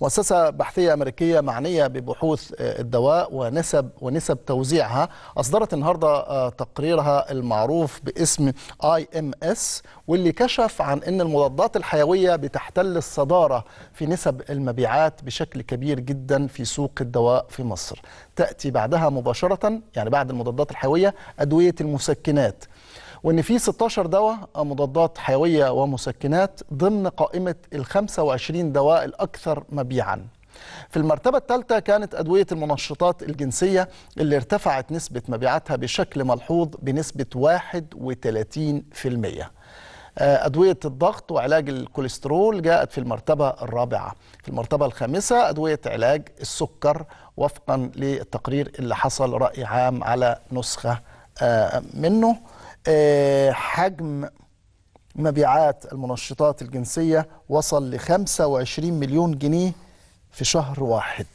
مؤسسة بحثية أمريكية معنية ببحوث آه، الدواء ونسب ونسب توزيعها أصدرت النهاردة آه، تقريرها المعروف باسم اي ام اس واللي كشف عن أن المضادات الحيوية بتحتل الصدارة في نسب المبيعات بشكل كبير جدا في سوق الدواء في مصر تأتي بعدها مباشرة يعني بعد المضادات الحيوية أدوية المسكنات وان في 16 دواء مضادات حيويه ومسكنات ضمن قائمه ال 25 دواء الاكثر مبيعا في المرتبة الثالثة كانت أدوية المنشطات الجنسية اللي ارتفعت نسبة مبيعاتها بشكل ملحوظ بنسبة 31%. آه، أدوية الضغط وعلاج الكوليسترول جاءت في المرتبة الرابعة في المرتبة الخامسة أدوية علاج السكر وفقا للتقرير اللي حصل رأي عام على نسخة آه، منه آه، حجم مبيعات المنشطات الجنسية وصل لخمسة 25 مليون جنيه في شهر واحد